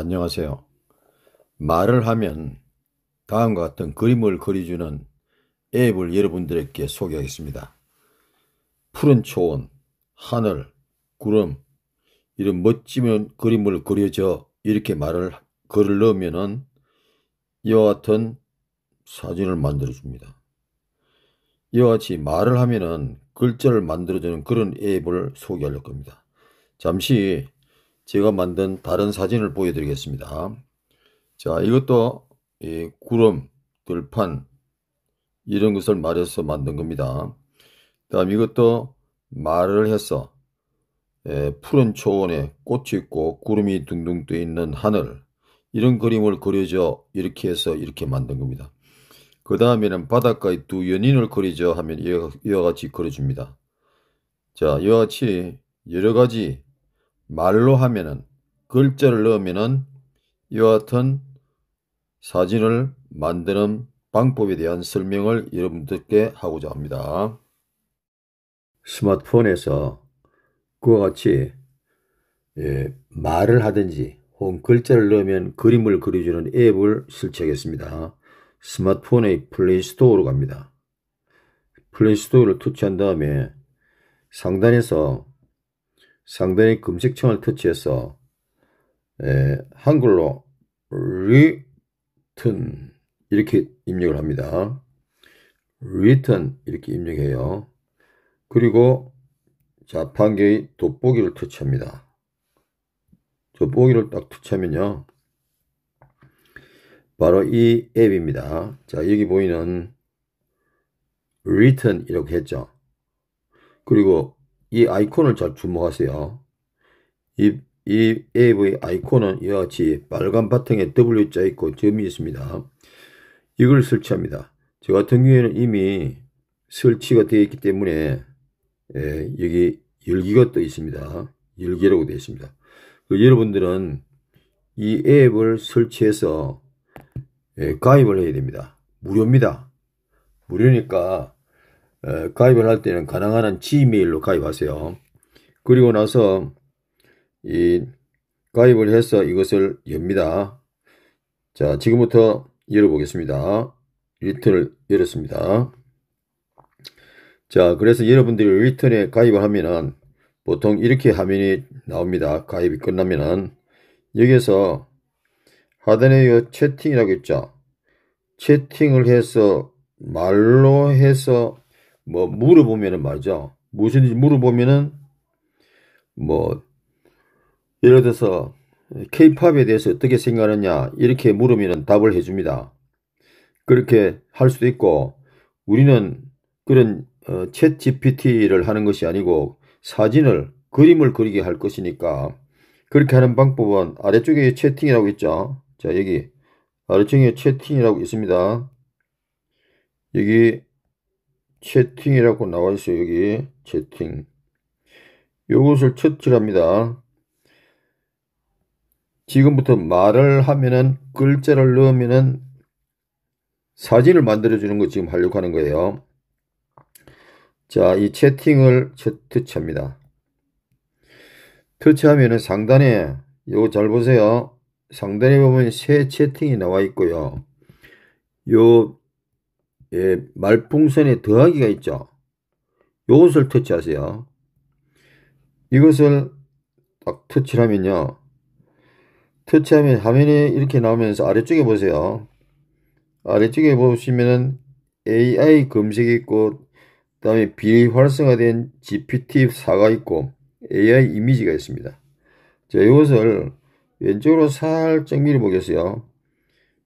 안녕하세요. 말을 하면 다음과 같은 그림을 그려주는 앱을 여러분들에게 소개하겠습니다. 푸른 초원, 하늘, 구름, 이런 멋지면 그림을 그려져 이렇게 말을 글을 넣으면은 이와 같은 사진을 만들어 줍니다. 이와 같이 말을 하면은 글자를 만들어주는 그런 앱을 소개할 겁니다. 잠시 제가 만든 다른 사진을 보여드리겠습니다. 자, 이것도 예, 구름, 들판 이런 것을 말해서 만든 겁니다. 다음 이것도 말을 해서 예, 푸른 초원에 꽃이 있고 구름이 둥둥 떠 있는 하늘 이런 그림을 그려줘 이렇게 해서 이렇게 만든 겁니다. 그 다음에는 바닷가의 두 연인을 그려줘 하면 이와 같이 그려줍니다. 자, 이와 같이 여러 가지 말로 하면은 글자를 넣으면은 이와 같은 사진을 만드는 방법에 대한 설명을 여러분들께 하고자 합니다. 스마트폰에서 그와 같이 예, 말을 하든지 혹은 글자를 넣으면 그림을 그려주는 앱을 설치하겠습니다. 스마트폰의 플레이스토어로 갑니다. 플레이스토어를 터치한 다음에 상단에서 상단의 금색청을 터치해서 에, 예, 한글로 return 이렇게 입력을 합니다. return 이렇게 입력해요. 그리고 자판기의 돋보기를 터치합니다. 돋보기를 딱 터치하면요. 바로 이 앱입니다. 자 여기 보이는 return 이렇게 했죠. 그리고 이 아이콘을 잘 주목하세요. 이, 이 앱의 아이콘은 이와 같이 빨간 바탕에 W자 있고 점이 있습니다. 이걸 설치합니다. 저 같은 경우에는 이미 설치가 되어 있기 때문에 예, 여기 열기가 떠 있습니다. 열기라고 되어 있습니다. 그 여러분들은 이 앱을 설치해서 예, 가입을 해야 됩니다. 무료입니다. 무료니까 어, 가입을 할 때는 가능한 한지메일로 가입하세요. 그리고 나서 이 가입을 해서 이것을 엽니다. 자, 지금부터 열어보겠습니다. 리턴을 열었습니다. 자, 그래서 여러분들이 리턴에 가입을 하면은 보통 이렇게 화면이 나옵니다. 가입이 끝나면은 여기에서 하드웨어 채팅이라고 했죠 채팅을 해서 말로 해서 뭐 물어보면은 말이죠. 무엇인지 물어보면은 뭐 예를 들어서 케이팝에 대해서 어떻게 생각하느냐 이렇게 물으면 답을 해줍니다. 그렇게 할 수도 있고 우리는 그런 어, 챗 GPT를 하는 것이 아니고 사진을 그림을 그리게 할 것이니까 그렇게 하는 방법은 아래쪽에 채팅이라고 있죠. 자 여기 아래쪽에 채팅이라고 있습니다. 여기 채팅이라고 나와 있어요. 여기 채팅. 요것을 처치합니다. 지금부터 말을 하면은 글자를 넣으면은 사진을 만들어 주는 거 지금 하려고 하는 거예요. 자, 이 채팅을 터치합니다. 터치하면은 상단에 요거 잘 보세요. 상단에 보면 새 채팅이 나와 있고요. 요 예, 말풍선에 더하기가 있죠. 요것을 터치하세요. 이것을 딱 터치하면요. 를 터치하면 화면에 이렇게 나오면서 아래쪽에 보세요. 아래쪽에 보시면은 AI 검색이 있고 그 다음에 비활성화된 GPT-4가 있고 AI 이미지가 있습니다. 자, 이것을 왼쪽으로 살짝 밀어보겠어요.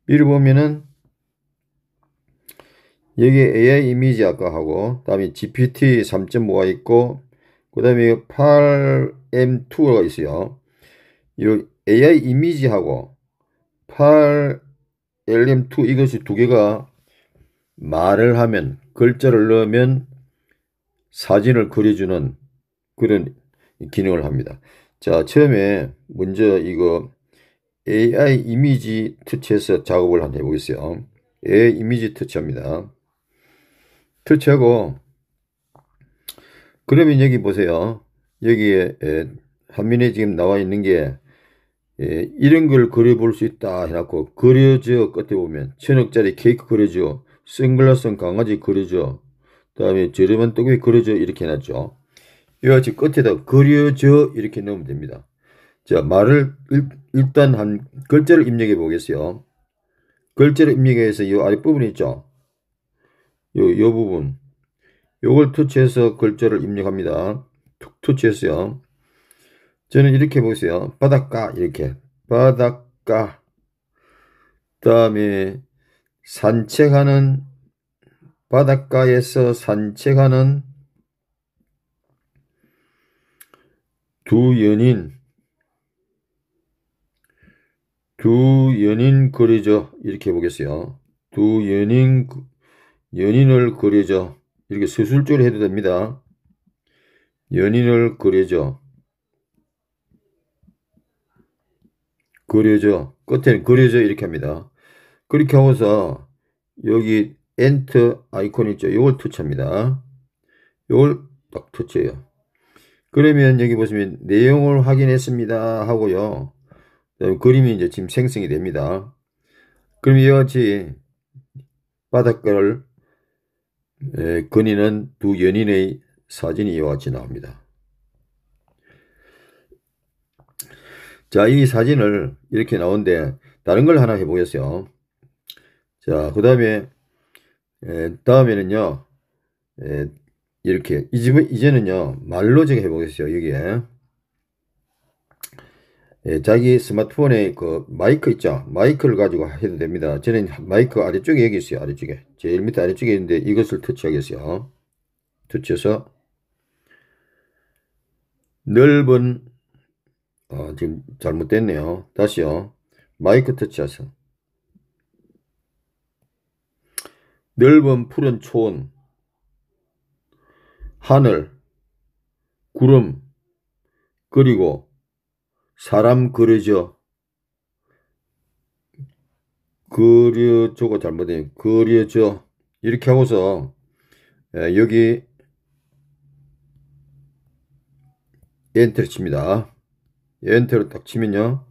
밀어보면은 여기에 AI 이미지 아까 하고 그 다음에 GPT 3.5가 있고 그 다음에 8M2가 있어요. 이 AI 이미지하고 8LM2 이것이 두 개가 말을 하면 글자를 넣으면 사진을 그려주는 그런 기능을 합니다. 자 처음에 먼저 이거 AI 이미지 터치해서 작업을 한번 해보겠어요. AI 이미지 터치합니다. 터치하고 그렇죠. 그러면 여기 보세요. 여기에 한민이 지금 나와 있는 게 예, 이런 걸 그려볼 수 있다 해놓고 그려져 끝에 보면 천억짜리 케이크 그려져 선글라스는 강아지 그려져 다음에 저렴한 떡이 그려져 이렇게 해놨죠 이와 같이 끝에다 그려져 이렇게 넣으면 됩니다 자 말을 일, 단한 글자를 입력해 보겠어요 글자를 입력해서 이 아랫부분 있죠 요, 요 부분. 요걸 터치해서 글자를 입력합니다. 툭 터치했어요. 저는 이렇게 보세요. 바닷가 이렇게 바닷가 다음에 산책하는 바닷가에서 산책하는 두 연인 두 연인 거리죠 이렇게 보겠어요. 두 연인 연인을 그려줘. 이렇게 수술조를 해도 됩니다. 연인을 그려줘. 그려줘 끝에는 그려져 이렇게 합니다 그렇게 하고서 여기 엔터 아이콘 있죠 이걸 터치합니다 이걸 딱 터치해요 그러면 여기 보시면 내용을 확인했습니다 하고요 그림이 이제 지금 생성이 됩니다 그럼 이와 같이 바닷가를 에, 예, 건희는 두 연인의 사진이 이와 같이 나옵니다. 자, 이 사진을 이렇게 나온데 다른 걸 하나 해보겠어요. 자, 그 다음에 예, 다음에는요. 에, 예, 이렇게 이제, 이제는요 말로 제가 해보겠어요 여기에 예, 자기 스마트폰에 그 마이크 있죠? 마이크를 가지고 해도 됩니다. 저는 마이크 아래쪽에 여기 있어요. 아래쪽에. 제일 밑에 아래쪽에 있는데 이것을 터치하겠어요. 터치해서 넓은 어, 지금 잘못됐네요. 다시요. 마이크 터치하세요. 넓은 푸른 초원 하늘 구름 그리고 사람 그려져 그려져가 잘못된 그려져 이렇게 하고서 예, 여기 엔터를 칩니다 엔터를 딱 치면요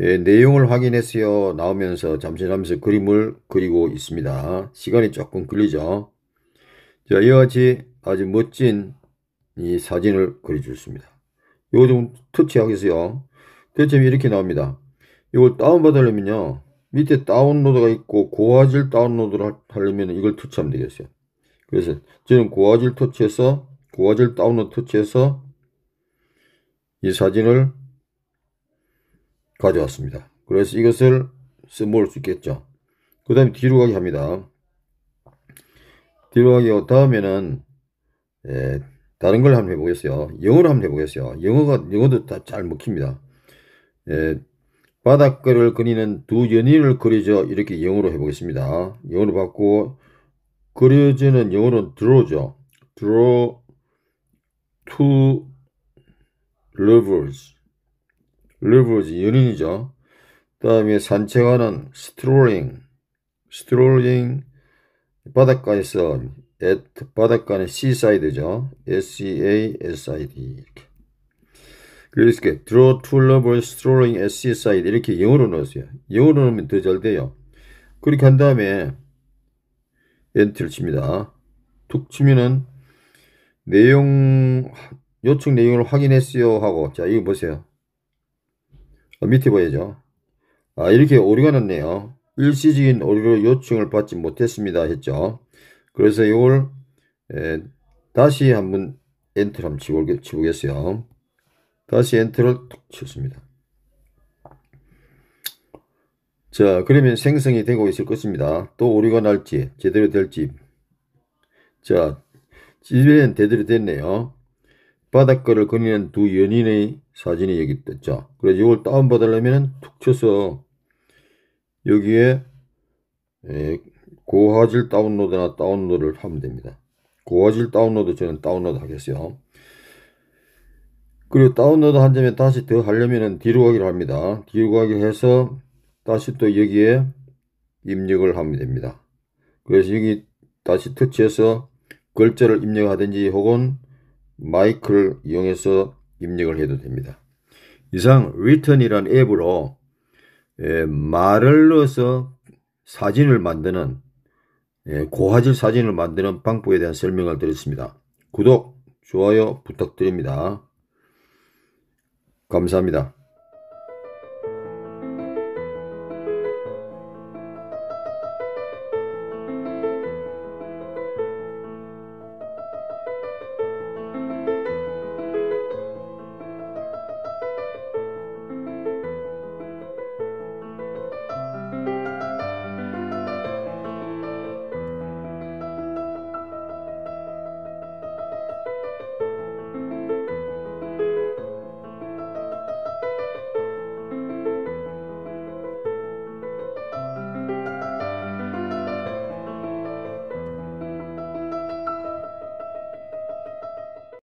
예, 내용을 확인했어요 나오면서 잠시하면서 그림을 그리고 있습니다 시간이 조금 걸리죠 자 이와 같이 아주 멋진 이 사진을 그려주셨습니다 요거 좀 터치하겠어요 대점이 그 이렇게 나옵니다. 이걸 다운받으려면요. 밑에 다운로드가 있고 고화질 다운로드를 하려면 이걸 터치하면 되겠어요. 그래서 저는 고화질 터치해서 고화질 다운로드 터치해서 이 사진을 가져왔습니다. 그래서 이것을 써먹을 수 있겠죠. 그 다음에 뒤로 가기 합니다. 뒤로 가기 다음에는 예, 다른 걸 한번 해보겠어요. 영어를 한번 해보겠어요. 영어가 영어도 다 잘 먹힙니다. 예, 바닷가를 그리는 두 연인을 그리죠. 이렇게 영어로 해보겠습니다. 영어로 받고 그려지는 영어는 draw죠. draw two lovers. lovers 연인이죠. 그 다음에 산책하는 strolling. strolling 바닷가에서 at 바닷가는 seaside죠. s-c-a-s-i-d e 이렇게. 그래서 이렇게 draw two lovers strolling at seaside 이렇게 영어로 넣으세요 영어로 넣으면 더 잘 돼요. 그렇게 한 다음에 엔트를 칩니다. 툭 치면은 내용 요청 내용을 확인했어요 하고 자 이거 보세요. 아, 밑에 보이죠? 아 이렇게 오류가 났네요. 일시적인 오류로 요청을 받지 못했습니다 했죠. 그래서 이걸 에, 다시 한번 엔트를 한번 치고, 치보겠어요. 다시 엔터를 치 쳤습니다. 자, 그러면 생성이 되고 있을 것입니다. 또 오류가 날지, 제대로 될지. 자, 이번엔 제대로 됐네요. 바닷가를 거니는 두 연인의 사진이 여기 있죠. 그래서 이걸 다운받으려면 툭 쳐서 여기에 예, 고화질 다운로드나 다운로드를 하면 됩니다. 고화질 다운로드 저는 다운로드 하겠어요. 그리고 다운로드 한 점에 다시 더 하려면은 뒤로 가기를 합니다. 뒤로 가기 해서 다시 또 여기에 입력을 하면 됩니다. 그래서 여기 다시 터치해서 글자를 입력하든지 혹은 마이크를 이용해서 입력을 해도 됩니다. 이상 return이란 앱으로 예, 말을 넣어서 사진을 만드는 예, 고화질 사진을 만드는 방법에 대한 설명을 드렸습니다. 구독, 좋아요 부탁드립니다. 감사합니다.